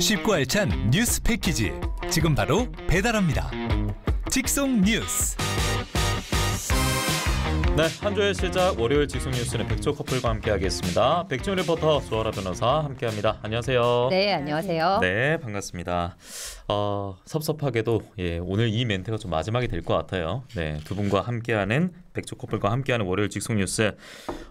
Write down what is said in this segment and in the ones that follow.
쉽고 알찬 뉴스 패키지 지금 바로 배달합니다. 직송 뉴스. 네, 한 주의 시작 월요일 직송 뉴스는 백조 커플과 함께하겠습니다. 백지훈 리포터 조아라 변호사 함께합니다. 안녕하세요. 네, 안녕하세요. 네, 반갑습니다. 어, 섭섭하게도 예, 오늘 이 멘트가 좀 마지막이 될 것 같아요. 네, 두 분과 함께하는 백조 커플과 함께하는 월요일 직속 뉴스.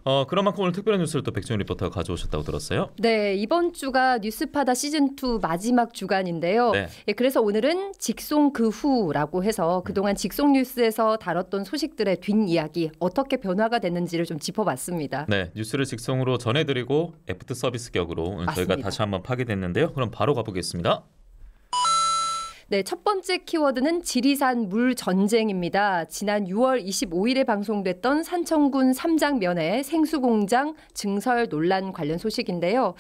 어, 그런 만큼 오늘 특별한 뉴스를 또 백종현 리포터가 가져오셨다고 들었어요. 네, 이번 주가 뉴스파다 시즌 2 마지막 주간인데요. 네. 예, 그래서 오늘은 직속그 후라고 해서 그동안 음. 직속 뉴스에서 다뤘던 소식들의 뒷이야기 어떻게 변화가 됐는지를 좀 짚어봤습니다. 네, 뉴스를 직속으로 전해드리고 애프터 서비스 격으로 오늘 저희가 다시 한번 파괴 됐는데요. 그럼 바로 가보겠습니다. 네, 첫 번째 키워드는 지리산 물 전쟁입니다. 지난 6월 25일에 방송됐던 산청군 삼장면의 생수공장 증설 논란 관련 소식인데요.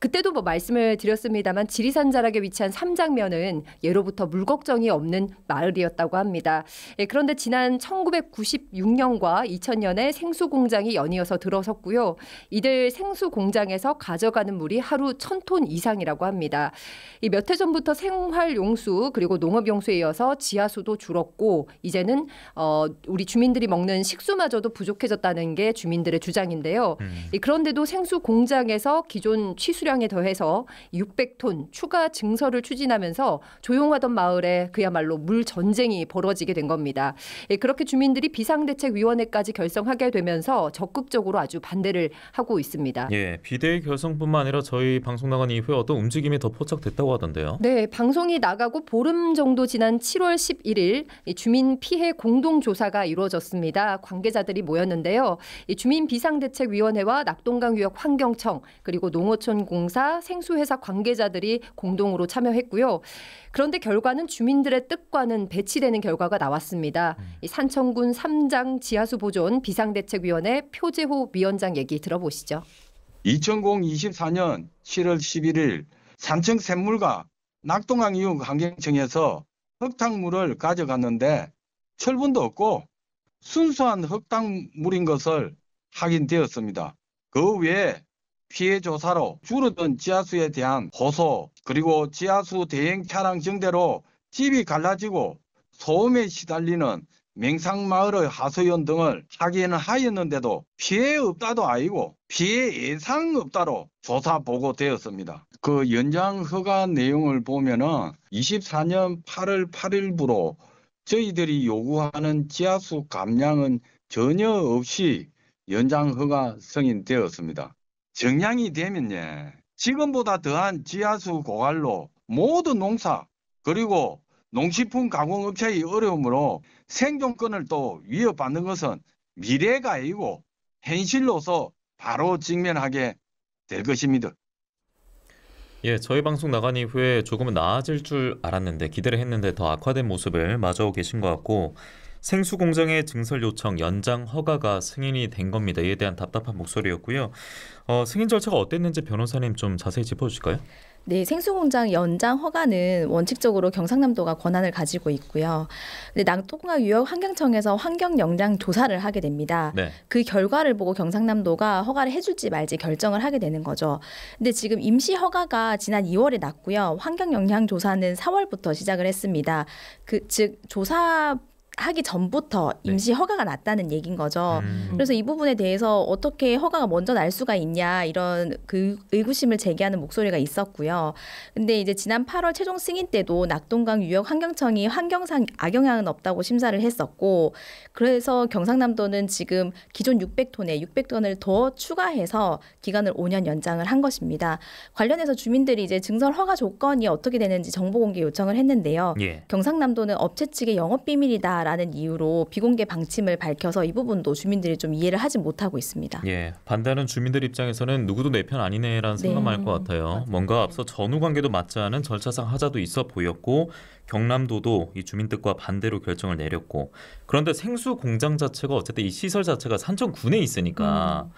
그때도 뭐 말씀을 드렸습니다만 지리산 자락에 위치한 삼장면은 예로부터 물 걱정이 없는 마을이었다고 합니다. 예, 그런데 지난 1996년과 2000년에 생수 공장이 연이어서 들어섰고요. 이들 생수 공장에서 가져가는 물이 하루 1000톤 이상이라고 합니다. 몇 해 전부터 생활 용수 그리고 농업 용수에 이어서 지하수도 줄었고 이제는 어, 우리 주민들이 먹는 식수마저도 부족해졌다는 게 주민들의 주장인데요. 음. 그런데도 생수 공장에서 기존 취수량 수량에 더해서 600톤 추가 증설을 추진하면서 조용하던 마을에 그야말로 물 전쟁이 벌어지게 된 겁니다. 예, 그렇게 주민들이 비상대책위원회까지 결성하게 되면서 적극적으로 아주 반대를 하고 있습니다. 예, 비대위 결성뿐만 아니라 저희 방송 나간 이후에 어떤 움직임이 더 포착됐다고 하던데요. 네, 방송이 나가고 보름 정도 지난 7월 11일 주민 피해 공동 조사가 이루어졌습니다. 관계자들이 모였는데요. 주민 비상대책위원회와 낙동강 유역 환경청 그리고 농어촌 공 공사, 생수회사 관계자들이 공동으로 참여했고요. 그런데 결과는 주민들의 뜻과는 배치되는 결과가 나왔습니다. 음. 산청군 3장 지하수 보존 비상대책위원회 표재호 위원장 얘기 들어보시죠. 2024년 7월 11일 산청 샘물과 낙동강 이용 환경청에서 흙탕물을 가져갔는데 철분도 없고 순수한 흙탕물인 것을 확인되었습니다. 그 외에 피해 조사로 줄어든 지하수에 대한 호소 그리고 지하수 대행 차량 증대로 집이 갈라지고 소음에 시달리는 맹상마을의 하소연 등을 하기 하였는데도 피해 없다도 아니고 피해 예상 없다로 조사 보고되었습니다. 그 연장 허가 내용을 보면은 24년 8월 8일부로 저희들이 요구하는 지하수 감량은 전혀 없이 연장 허가 승인되었습니다. 정량이 되면 예, 지금보다 더한 지하수 고갈로 모든 농사 그리고 농식품 가공업체의 어려움으로 생존권을 또 위협받는 것은 미래가 아니고 현실로서 바로 직면하게 될 것입니다. 예, 저희 방송 나간 이후에 조금은 나아질 줄 알았는데 기대를 했는데 더 악화된 모습을 마주하고 계신 것 같고 생수 공장의 증설 요청 연장 허가가 승인이 된 겁니다. 이에 대한 답답한 목소리였고요. 어, 승인 절차가 어땠는지 변호사님 좀 자세히 짚어주실까요? 네, 생수공장 연장 허가는 원칙적으로 경상남도가 권한을 가지고 있고요. 근데 낙동강 유역 환경청에서 환경 영향 조사를 하게 됩니다. 네. 그 결과를 보고 경상남도가 허가를 해줄지 말지 결정을 하게 되는 거죠. 근데 지금 임시 허가가 지난 2월에 났고요. 환경 영향 조사는 4월부터 시작을 했습니다. 그즉 조사 하기 전부터 네. 임시 네. 허가가 났다는 얘긴 거죠. 음. 그래서 이 부분에 대해서 어떻게 허가가 먼저 날 수가 있냐 이런 그 의구심을 제기하는 목소리가 있었고요. 근데 이제 지난 8월 최종 승인 때도 낙동강 유역 환경청이 환경상 악영향은 없다고 심사를 했었고 그래서 경상남도는 지금 기존 600톤에 600톤을 더 추가해서 기간을 5년 연장을 한 것입니다. 관련해서 주민들이 이제 증설 허가 조건이 어떻게 되는지 정보 공개 요청을 했는데요. 예. 경상남도는 업체 측의 영업 비밀이다. 없다라는 이유로 비공개 방침을 밝혀서 이 부분도 주민들이 좀 이해를 하지 못하고 있습니다. 예, 반대하는 주민들 입장에서는 누구도 내 편 아니네라는 네. 생각만 할 것 같아요. 맞아요. 뭔가 앞서 전후 관계도 맞지 않은 절차상 하자도 있어 보였고 경남도도 이 주민 뜻과 반대로 결정을 내렸고 그런데 생수 공장 자체가 어쨌든 이 시설 자체가 산천군에 있으니까 음.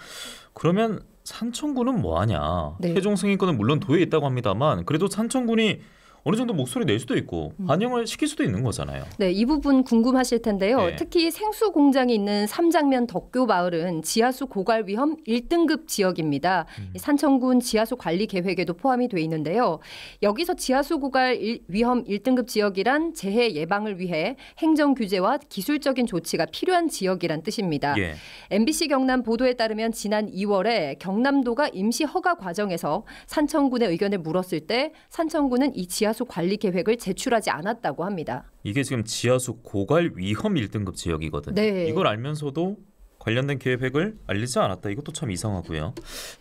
그러면 산천군은 뭐하냐? 네. 해종 승인권은 물론 도에 있다고 합니다만 그래도 산천군이 어느 정도 목소리 낼 수도 있고 음. 반영을 시킬 수도 있는 거잖아요. 네, 이 부분 궁금하실 텐데요. 네. 특히 생수 공장이 있는 삼장면 덕교 마을은 지하수 고갈 위험 1등급 지역입니다. 음. 산청군 지하수 관리 계획에도 포함이 돼 있는데요. 여기서 지하수 고갈 일, 위험 1등급 지역이란 재해 예방을 위해 행정 규제와 기술적인 조치가 필요한 지역이란 뜻입니다. 예. MBC 경남 보도에 따르면 지난 2월에 경남도가 임시 허가 과정에서 산청군의 의견을 물었을 때 산청군은 이 지하 지하수 관리 계획을 제출하지 않았다고 합니다. 이게 지금 지하수 고갈 위험 1등급 지역이거든요. 네. 이걸 알면서도 관련된 계획을 알리지 않았다. 이것도 참 이상하고요.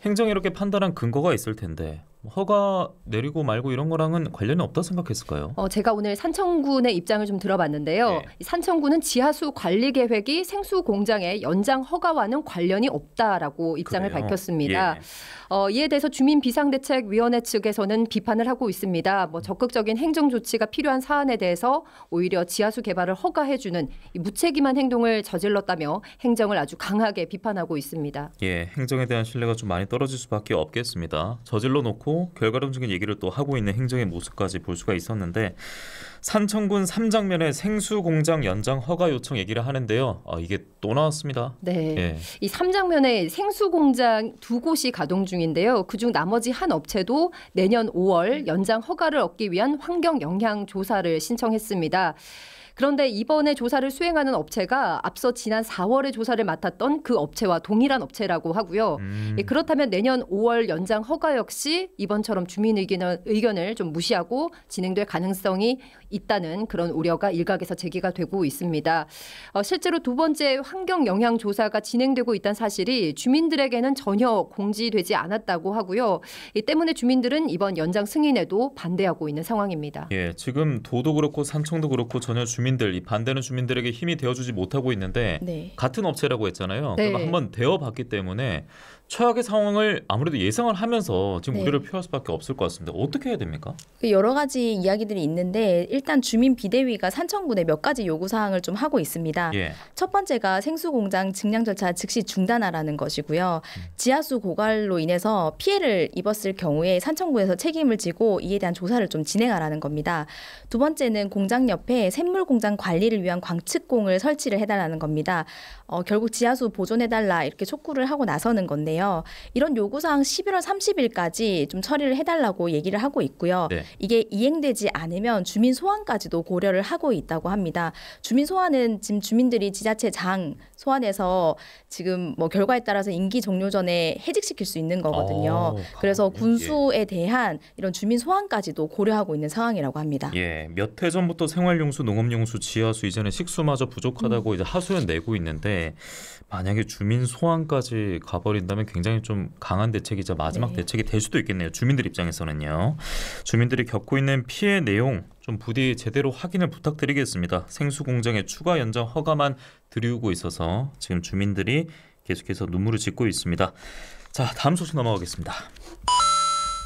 행정이 이렇게 판단한 근거가 있을 텐데 뭐 허가 내리고 말고 이런 거랑은 관련이 없다 생각했을까요? 어, 제가 오늘 산청군의 입장을 좀 들어봤는데요. 네. 산청군은 지하수 관리 계획이 생수 공장의 연장 허가와는 관련이 없다라고 입장을 그래요? 밝혔습니다. 예. 예. 어, 이에 대해서 주민 비상대책위원회 측에서는 비판을 하고 있습니다. 뭐 적극적인 행정 조치가 필요한 사안에 대해서 오히려 지하수 개발을 허가해주는 무책임한 행동을 저질렀다며 행정을 아주 강하게 비판하고 있습니다. 예, 행정에 대한 신뢰가 좀 많이 떨어질 수밖에 없겠습니다. 저질러 놓고 않고 결과론적인 얘기를 또 하고 있는 행정의 모습까지 볼 수가 있었는데 산청군 3장면의 생수 공장 연장 허가 요청 얘기를 하는데요. 아, 이게 또 나왔습니다. 네. 예. 이 3장면에 생수 공장 두 곳이 가동 중인데요. 그중 나머지 한 업체도 내년 5월 연장 허가를 얻기 위한 환경 영향 조사를 신청했습니다. 그런데 이번에 조사를 수행하는 업체가 앞서 지난 4월에 조사를 맡았던 그 업체와 동일한 업체라고 하고요. 음. 예, 그렇다면 내년 5월 연장 허가 역시 이번처럼 주민 의견을, 의견을 좀 무시하고 진행될 가능성이 있다는 그런 우려가 일각에서 제기가 되고 있습니다. 어, 실제로 두 번째 환경 영향 조사가 진행되고 있다는 사실이 주민들에게는 전혀 공지되지 않았다고 하고요. 이 때문에 주민들은 이번 연장 승인에도 반대하고 있는 상황입니다. 예, 지금 도도 그렇고 산청도 그렇고 전혀 주민 주민들 이 반대하는 주민들에게 힘이 되어주지 못하고 있는데 네. 같은 업체라고 했잖아요. 그러니까 네. 그러니까 한번 되어봤기 때문에 최악의 상황을 아무래도 예상을 하면서 지금 네. 우려를 표할 수밖에 없을 것 같습니다. 어떻게 해야 됩니까? 그 여러 가지 이야기들이 있는데 일단 주민 비대위가 산청군에 몇 가지 요구 사항을 좀 하고 있습니다. 예. 첫 번째가 생수 공장 증량 절차 즉시 중단하라는 것이고요. 음. 지하수 고갈로 인해서 피해를 입었을 경우에 산청군에서 책임을 지고 이에 대한 조사를 좀 진행하라는 겁니다. 두 번째는 공장 옆에 샘물 공장 관리를 위한 광측공을 설치를 해달라는 겁니다. 어, 결국 지하수 보존해달라 이렇게 촉구를 하고 나서는 건데요. 있는데요. 이런 요구사항 11월 30일까지 좀 처리를 해달라고 얘기를 하고 있고요. 네. 이게 이행되지 않으면 주민 소환까지도 고려를 하고 있다고 합니다. 주민 소환은 지금 주민들이 지자체 장 소환해서 지금 뭐 결과에 따라서 임기 종료 전에 해직시킬 수 있는 거거든요. 오, 어, 그래서 아, 네. 군수에 예. 대한 이런 주민 소환까지도 고려하고 있는 상황이라고 합니다. 예, 몇해 전부터 생활용수, 농업용수, 지하수 이전에 식수마저 부족하다고 음. 이제 하소연 내고 있는데 만약에 주민 소환까지 가버린다면 굉장히 좀 강한 대책이자 마지막 네. 대책이 될 수도 있겠네요. 주민들 입장에서는요. 주민들이 겪고 있는 피해 내용 좀 부디 제대로 확인을 부탁드리겠습니다. 생수 공장의 추가 연장 허가만 드리우고 있어서 지금 주민들이 계속해서 눈물을 짓고 있습니다. 자, 다음 소식 넘어가겠습니다.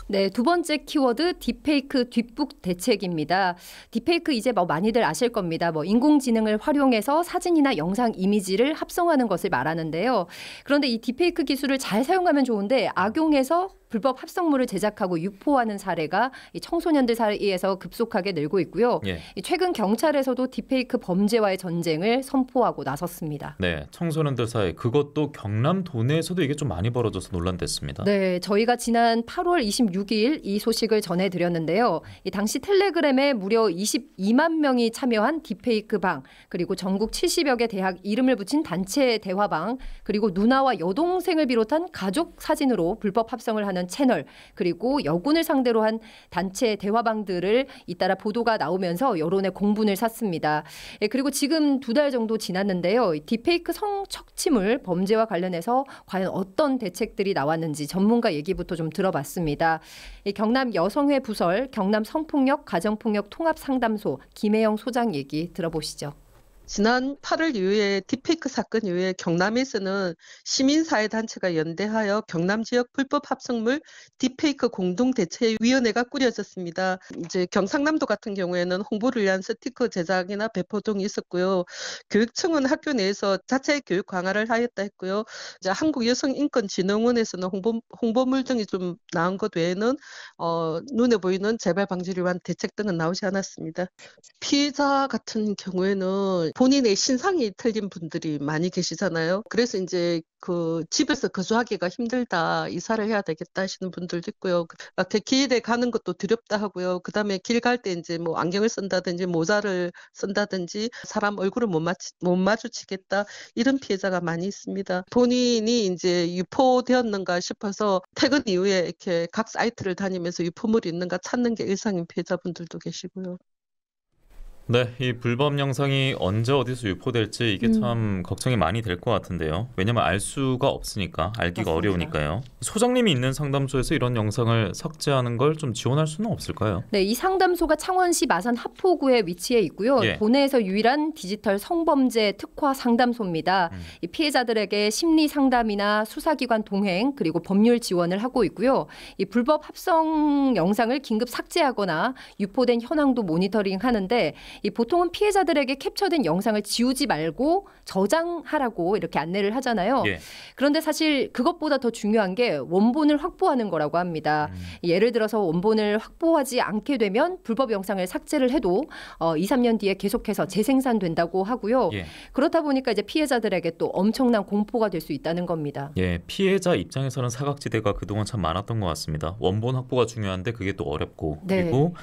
네, 두 번째 키워드 딥페이크 뒷북 대책입니다. 딥페이크 이제 뭐 많이들 아실 겁니다. 뭐 인공지능을 활용해서 사진이나 영상 이미지를 합성하는 것을 말하는데요. 그런데 이 딥페이크 기술을 잘 사용하면 좋은데 악용해서 불법 합성물을 제작하고 유포하는 사례가 청소년들 사이에서 급속하게 늘고 있고요. 예. 최근 경찰에서도 딥페이크 범죄와의 전쟁을 선포하고 나섰습니다. 네, 청소년들 사이 그것도 경남 도내에서도 이게 좀 많이 벌어져서 논란됐습니다. 네, 저희가 지난 8월 26일 이 소식을 전해드렸는데요. 당시 텔레그램에 무려 22만 명이 참여한 딥페이크 방 그리고 전국 70여 개 대학 이름을 붙인 단체 대화방 그리고 누나와 여동생을 비롯한 가족 사진으로 불법 합성을 하는 하는 채널 그리고 여군을 상대로 한 단체 대화방들을 잇따라 보도가 나오면서 여론의 공분을 샀습니다. 예, 그리고 지금 두 달 정도 지났는데요. 딥페이크 성척취물 범죄와 관련해서 과연 어떤 대책들이 나왔는지 전문가 얘기부터 좀 들어봤습니다. 예, 경남 여성회 부설, 경남 성폭력 가정폭력 통합 상담소 김혜영 소장 얘기 들어보시죠. 지난 8월 이후에 딥페이크 사건 이후에 경남에서는 시민사회단체가 연대하여 경남 지역 불법 합성물 딥페이크 공동대책위원회가 꾸려졌습니다. 이제 경상남도 같은 경우에는 홍보를 위한 스티커 제작이나 배포 등이 있었고요. 교육청은 학교 내에서 자체 교육 강화를 하였다 했고요. 이제 한국여성인권진흥원에서는 홍보, 홍보물 등이 좀 나온 것 외에는 어, 눈에 보이는 재발 방지를 위한 대책 등은 나오지 않았습니다. 피해자 같은 경우에는 본인의 신상이 틀린 분들이 많이 계시잖아요. 그래서 이제 그 집에서 거주하기가 힘들다, 이사를 해야 되겠다 하시는 분들도 있고요. 이렇게 길에 가는 것도 두렵다 하고요. 그 다음에 길 갈 때 이제 뭐 안경을 쓴다든지 모자를 쓴다든지 사람 얼굴을 못, 마치, 못 마주치겠다 이런 피해자가 많이 있습니다. 본인이 이제 유포되었는가 싶어서 퇴근 이후에 이렇게 각 사이트를 다니면서 유포물이 있는가 찾는 게 일상인 피해자분들도 계시고요. 네, 이 불법 영상이 언제 어디서 유포될지 이게 음. 참 걱정이 많이 될 것 같은데요. 왜냐면 알 수가 없으니까 알기가 맞습니다. 어려우니까요. 소장님이 있는 상담소에서 이런 영상을 삭제하는 걸 좀 지원할 수는 없을까요? 네, 이 상담소가 창원시 마산 합포구에 위치해 있고요. 예. 도내에서 유일한 디지털 성범죄 특화 상담소입니다. 음. 이 피해자들에게 심리 상담이나 수사기관 동행 그리고 법률 지원을 하고 있고요. 이 불법 합성 영상을 긴급 삭제하거나 유포된 현황도 모니터링하는데 이 보통은 피해자들에게 캡처된 영상을 지우지 말고 저장하라고 이렇게 안내를 하잖아요. 예. 그런데 사실 그것보다 더 중요한 게 원본을 확보하는 거라고 합니다. 음. 예를 들어서 원본을 확보하지 않게 되면 불법 영상을 삭제를 해도 어, 2, 3년 뒤에 계속해서 재생산된다고 하고요. 예. 그렇다 보니까 이제 피해자들에게 또 엄청난 공포가 될 수 있다는 겁니다. 예, 피해자 입장에서는 사각지대가 그동안 참 많았던 것 같습니다. 원본 확보가 중요한데 그게 또 어렵고 네. 그리고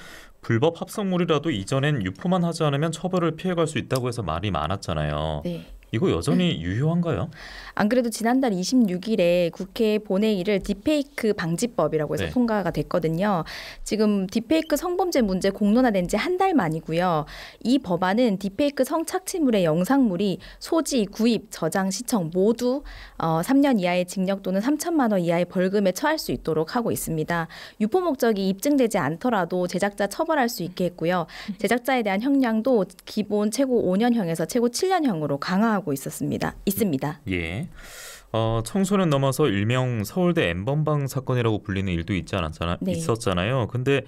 불법 합성물이라도 이전엔 유포만 하지 않으면 처벌을 피해갈 수 있다고 해서 말이 많았잖아요. 네. 이거 여전히 유효한가요? 안 그래도 지난달 26일에 국회 본회의를 딥페이크 방지법이라고 해서 네. 통과가 됐거든요. 지금 딥페이크 성범죄 문제 공론화된 지 한 달 만이고요. 이 법안은 딥페이크 성착취물의 영상물이 소지, 구입, 저장, 시청 모두 어, 3년 이하의 징역 또는 3천만 원 이하의 벌금에 처할 수 있도록 하고 있습니다. 유포 목적이 입증되지 않더라도 제작자 처벌할 수 있게 했고요. 제작자에 대한 형량도 기본 최고 5년형에서 최고 7년형으로 강화하고 하고 있었습니다. 있습니다. 예. 어, 청소년 넘어서 일명 서울대 엠번방 사건이라고 불리는 일도 있지 않았잖아 네. 있었잖아요. 근데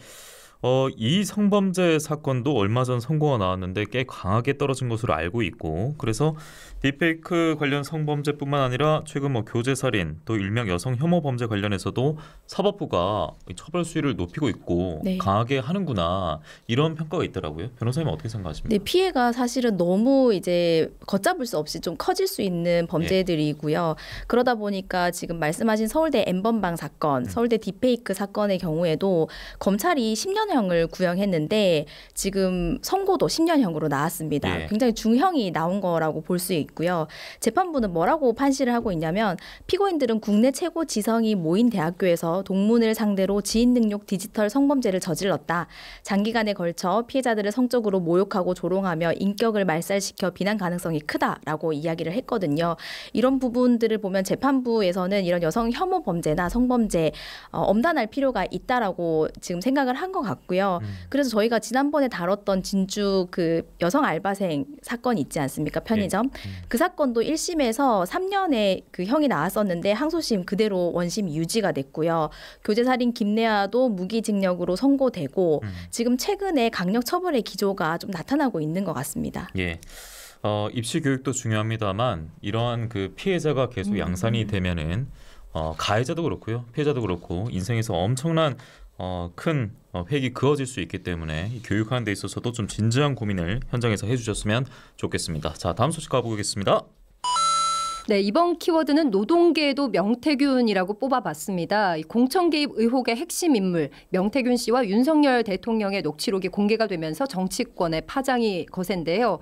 어, 이 성범죄 사건도 얼마 전 선고가 나왔는데 꽤 강하게 떨어진 것으로 알고 있고 그래서 딥페이크 관련 성범죄뿐만 아니라 최근 뭐 교제살인 또 일명 여성 혐오 범죄 관련해서도 사법부가 처벌 수위를 높이고 있고 네. 강하게 하는구나 이런 평가가 있더라고요. 변호사님은 어떻게 생각하십니까? 네, 피해가 사실은 너무 이제 걷잡을 수 없이 좀 커질 수 있는 범죄들이고요. 예. 그러다 보니까 지금 말씀하신 서울대 엠번방 사건, 음. 서울대 딥페이크 사건의 경우에도 검찰이 1 0년 10년형을 구형했는데 지금 선고도 10년형으로 나왔습니다. 예. 굉장히 중형이 나온 거라고 볼 수 있고요. 재판부는 뭐라고 판시를 하고 있냐면 피고인들은 국내 최고 지성이 모인 대학교에서 동문을 상대로 지인 능력 디지털 성범죄를 저질렀다. 장기간에 걸쳐 피해자들을 성적으로 모욕하고 조롱하며 인격을 말살시켜 비난 가능성이 크다라고 이야기를 했거든요. 이런 부분들을 보면 재판부에서는 이런 여성 혐오 범죄나 성범죄 어, 엄단할 필요가 있다라고 지금 생각을 한 것 같고 없고요. 음. 그래서 저희가 지난번에 다뤘던 진주 그 여성 알바생 사건 있지 않습니까? 예. 편의점. 네. 음. 그 사건도 1심에서 3년의 그 형이 나왔었는데 항소심 그대로 원심 유지가 됐고요. 교제살인 김내아도 무기징역으로 선고되고 음. 지금 최근에 강력 처벌의 기조가 좀 나타나고 있는 것 같습니다. 예. 어, 입시 교육도 중요합니다만 이러한 그 피해자가 계속 음. 양산이 되면은 어, 가해자도 그렇고요. 피해자도 그렇고 인생에서 엄청난 어, 큰 획이 어, 그어질 수 있기 때문에 교육하는 데 있어서도 좀 진지한 고민을 현장에서 해주셨으면 좋겠습니다. 자 다음 소식 가보겠습니다. 네, 이번 키워드는 노동계에도 명태균이라고 뽑아봤습니다. 공천 개입 의혹의 핵심 인물 명태균 씨와 윤석열 대통령의 녹취록이 공개가 되면서 정치권의 파장이 거센데요.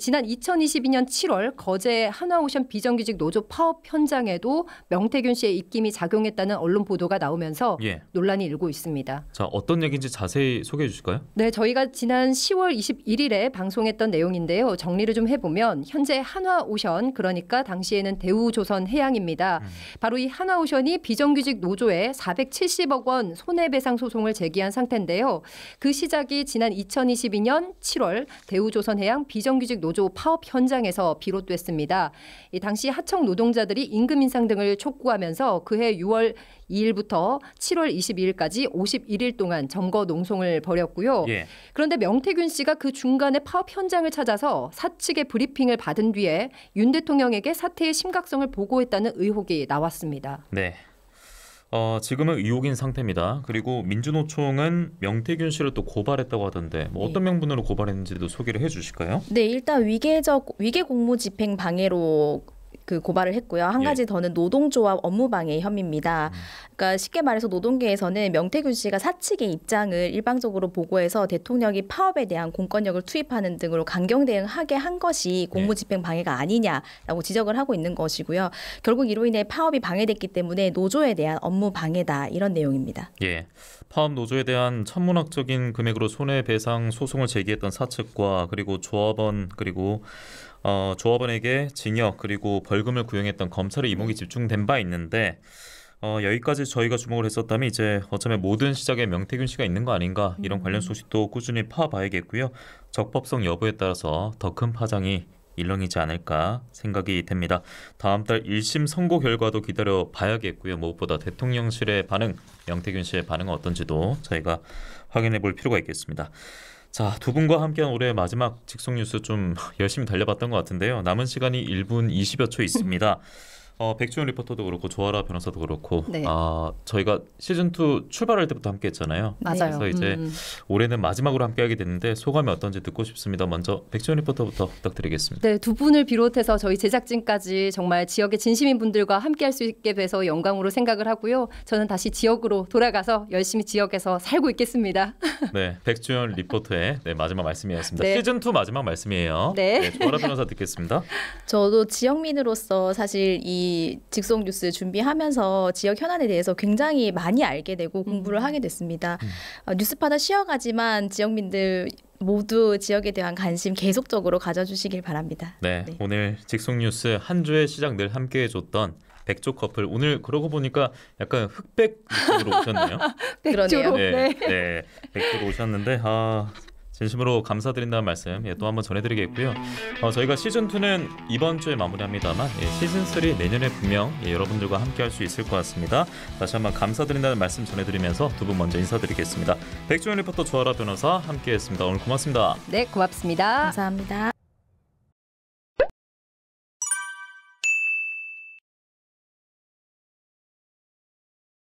지난 2022년 7월 거제 한화오션 비정규직 노조 파업 현장에도 명태균 씨의 입김이 작용했다는 언론 보도가 나오면서 예. 논란이 일고 있습니다. 자, 어떤 얘기인지 자세히 소개해 주실까요? 네, 저희가 지난 10월 21일에 방송했던 내용인데요. 정리를 좀 해보면 현재 한화오션 그러니까 당시에는 발행 대우조선 해양입니다. 음. 바로 이 하나오션이 비정규직 노조에 470억 원 손해배상 소송을 제기한 상태인데요. 그 시작이 지난 2022년 7월 대우조선 해양 비정규직 노조 파업 현장에서 비롯됐습니다. 이 당시 하청 노동자들이 임금 인상 등을 촉구하면서 그해 6월 2일부터 7월 22일까지 51일 동안 점거 농성을 벌였고요. 예. 그런데 명태균 씨가 그 중간에 파업 현장을 찾아서 사측의 브리핑을 받은 뒤에 윤 대통령에게 사태의 심각성을 보고했다는 의혹이 나왔습니다. 네. 어, 지금은 의혹인 상태입니다. 그리고 민주노총은 명태균 씨를 또 고발했다고 하던데 뭐 네. 어떤 명분으로 고발했는지도 소개를 해주실까요? 네, 일단 위계적 위계 공무 집행 방해로 그 고발을 했고요. 한 예. 가지 더는 노동조합 업무방해 혐의입니다. 음. 그러니까 쉽게 말해서 노동계에서는 명태균 씨가 사측의 입장을 일방적으로 보고해서 대통령이 파업에 대한 공권력을 투입하는 등으로 강경 대응하게 한 것이 예. 공무집행 방해가 아니냐라고 지적을 하고 있는 것이고요. 결국 이로 인해 파업이 방해됐기 때문에 노조에 대한 업무 방해다 이런 내용입니다. 예. 파업 노조에 대한 천문학적인 금액으로 손해배상 소송을 제기했던 사측과 그리고 조합원 그리고 어, 조합원에게 징역 그리고 벌금을 구형했던 검찰의 이목이 집중된 바 있는데 어, 여기까지 저희가 주목을 했었다면 이제 어쩌면 모든 시작에 명태균 씨가 있는 거 아닌가 이런 관련 음. 소식도 꾸준히 파봐야겠고요. 적법성 여부에 따라서 더 큰 파장이 일렁이지 않을까 생각이 됩니다. 다음 달 1심 선고 결과도 기다려 봐야겠고요. 무엇보다 대통령실의 반응, 명태균 씨의 반응은 어떤지도 저희가 확인해 볼 필요가 있겠습니다. 자, 두 분과 함께한 올해 마지막 직속 뉴스 좀 열심히 달려봤던 것 같은데요. 남은 시간이 1분 20여 초 있습니다. 어, 백주현 리포터도 그렇고 조아라 변호사도 그렇고 네. 아, 저희가 시즌 2 출발할 때부터 함께 했잖아요. 네. 맞아요. 그래서 이제 음. 올해는 마지막으로 함께 하게 됐는데 소감이 어떤지 듣고 싶습니다. 먼저 백주현 리포터부터 부탁드리겠습니다. 네, 두 분을 비롯해서 저희 제작진까지 정말 지역의 진심인 분들과 함께 할 수 있게 돼서 영광으로 생각을 하고요. 저는 다시 지역으로 돌아가서 열심히 지역에서 살고 있겠습니다. 네, 백주현 리포터의 네, 마지막 말씀이었습니다. 네. 시즌 2 마지막 말씀이에요. 네. 네 조아라 변호사 듣겠습니다. 저도 지역민으로서 사실 이 직속 뉴스 준비하면서 지역 현안에 대해서 굉장히 많이 알게 되고 공부를 음. 하게 됐습니다. 음. 어, 뉴스파다 쉬어가지만 지역민들 모두 지역에 대한 관심 계속적으로 가져주시길 바랍니다. 네, 네. 오늘 직속 뉴스 한 주의 시작 늘 함께해줬던 백조 커플 오늘 그러고 보니까 약간 흑백 으로 오셨네요. 백조 네, 네. 네, 백조로 오셨는데 아 진심으로 감사드린다는 말씀 예, 또 한번 전해드리겠고요. 어, 저희가 시즌 2는 이번 주에 마무리합니다만 예, 시즌 3 내년에 분명 예, 여러분들과 함께할 수 있을 것 같습니다. 다시 한번 감사드린다는 말씀 전해드리면서 두 분 먼저 인사드리겠습니다. 백종현 리포터 조아라 변호사 함께했습니다. 오늘 고맙습니다. 네, 고맙습니다. 감사합니다.